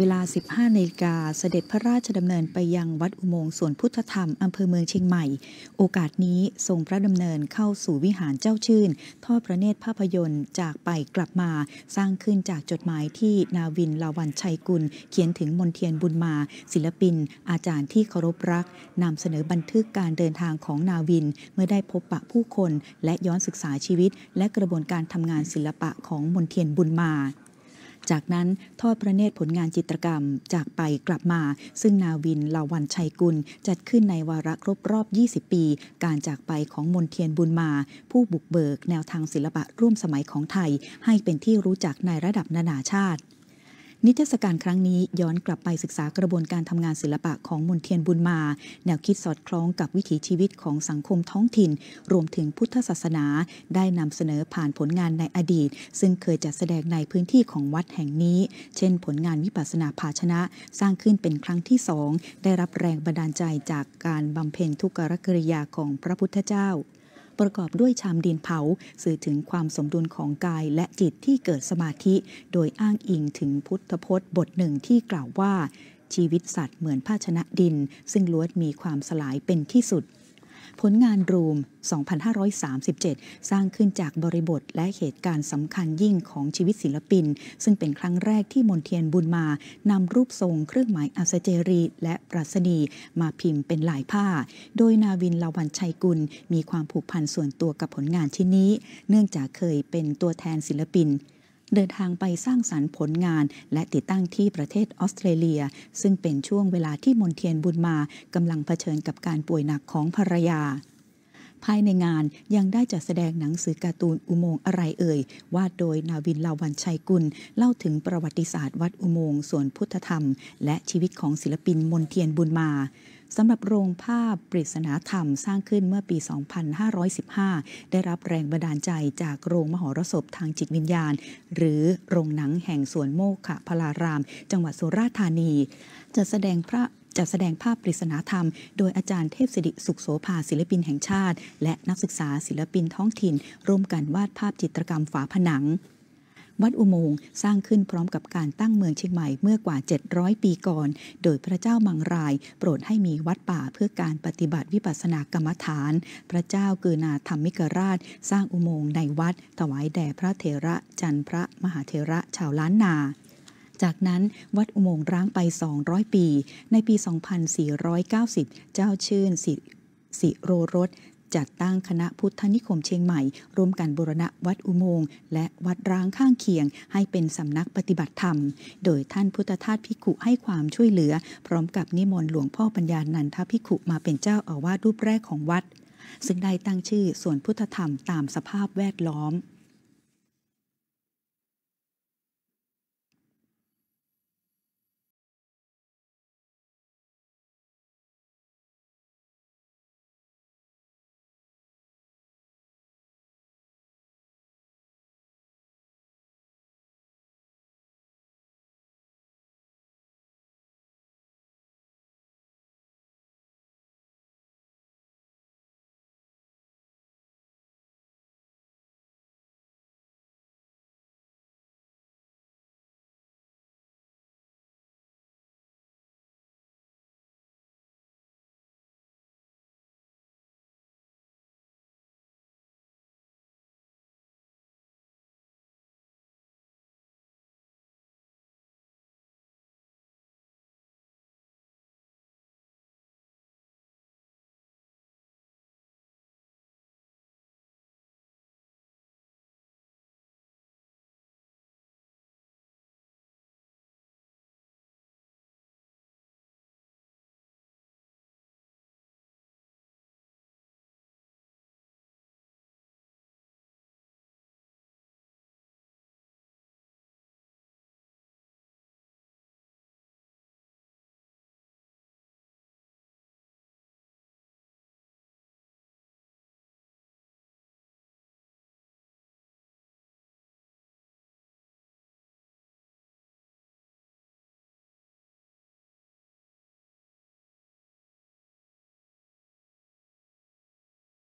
เวลา 15 นาฬิกาเสด็จพระราชดำเนินไปยังวัดอุโมงค์สวนพุทธธรรมอำเภอเมืองเชียงใหม่ โอกาสนี้ ทรงพระดำเนินเข้าสู่วิหารเจ้าชื่นทอดพระเนตรภาพยนตร์จากไปกลับมา สร้างขึ้นจากจดหมายที่นาวินลาวันชัยกุล เขียนถึงมนเทียนบุญมา ศิลปิน อาจารย์ที่เคารพรักนำเสนอบันทึกการเดินทางของนาวินเมื่อได้พบปะผู้คนและย้อนศึกษาชีวิต และกระบวนการทำงานศิลปะของมนเทียนบุญมาจากนั้นทอดพระเนตรผลงานจิตรกรรมจากไปกลับมา ซึ่งนาวินลาวันชัยกุล จัดขึ้นในวาระครบรอบ 20 ปี การจากไปของมนเทียนบุญมา ผู้บุกเบิกแนวทางศิลปะร่วมสมัยของไทย ให้เป็นที่รู้จักในระดับนานาชาตินิทรรศการครั้งนี้ย้อนกลับไปศึกษากระบวนการทำงานศิลปะของมนเทียนบุญมา แนวคิดสอดคล้องกับวิถีชีวิตของสังคมท้องถิ่น รวมถึงพุทธศาสนา ได้นำเสนอผ่านผลงานในอดีต ซึ่งเคยจัดแสดงในพื้นที่ของวัดแห่งนี้เช่นผลงานวิปัสสนาภาชนะ สร้างขึ้นเป็นครั้งที่สองได้รับแรงบันดาลใจจากการบำเพ็ญทุกรกิริยาของพระพุทธเจ้าประกอบด้วยชามดินเผาสื่อถึงความสมดุลของกายและจิตที่เกิดสมาธิโดยอ้างอิงถึงพุทธพจน์บทหนึ่งที่กล่าวว่า ชีวิตสัตว์เหมือนภาชนะดิน ซึ่งล้วนมีความสลายเป็นที่สุดผลงานรูม 2537 สร้างขึ้นจากบริบทและเหตุการณ์สำคัญยิ่งของชีวิตศิลปิน ซึ่งเป็นครั้งแรกที่มนเทียนบุญมา นำรูปทรงเครื่องหมายอัศเจรี และปรัสนี มาพิมพ์เป็นลายผ้า โดยนาวินลาวันชัยกุลมีความผูกพันส่วนตัวกับผลงานชิ้นนี้ เนื่องจากเคยเป็นตัวแทนศิลปินเดินทางไปสร้างสรรค์ผลงาน และติดตั้งที่ประเทศออสเตรเลีย ซึ่งเป็นช่วงเวลาที่มนเทียนบุญมากำลังเผชิญกับการป่วยหนักของภรรยา ภายในงานยังได้จัดแสดงหนังสือการ์ตูนอุโมงค์อะไรเอ่ยวาดโดยนาวินลาวันชัยกุล เล่าถึงประวัติศาสตร์วัดอุโมงค์สวนพุทธธรรม และชีวิตของศิลปินมนเทียนบุญมาสำหรับโรงภาพปริศนาธรรมสร้างขึ้นเมื่อปี 2515 ได้รับแรงบันดาลใจจากโรงมหรสพทางจิตวิญญาณ หรือโรงหนังแห่งสวนโมกขพลารามจังหวัดสุราษฎร์ธานี จะแสดงพระจะแสดงภาพปริศนาธรรมโดยอาจารย์เทพสิริสุขโสภาศิลปินแห่งชาติ และนักศึกษาศิลปินท้องถิ่นร่วมกันวาดภาพจิตรกรรมฝาผนังวัดอุโมงค์สร้างขึ้นพร้อมกับการตั้งเมืองเชียงใหม่เมื่อกว่า 700 ปีก่อน โดยพระเจ้ามังราย โปรดให้มีวัดป่าเพื่อการปฏิบัติวิปัสสนากรรมฐาน พระเจ้ากือนาธรรมิกราช สร้างอุโมงค์ในวัดถวายแด่พระเถระจันพระมหาเถระชาวล้านนา จากนั้นวัดอุโมงค์ร้างไป 200 ปี ในปี 2490 เจ้าชื่นสิสิโรรสจัดตั้งคณะพุทธนิคมเชียงใหม่ร่วมกันบูรณะวัดอุโมงค์ และวัดร้างข้างเคียง ให้เป็นสำนักปฏิบัติธรรม โดยท่านพุทธทาสพิกุให้ความช่วยเหลือ พร้อมกับนิมนต์หลวงพ่อปัญญานันทพิกุมาเป็นเจ้าอาวาสรูปแรกของวัด ซึ่งได้ตั้งชื่อส่วนพุทธธรรมตามสภาพแวดล้อม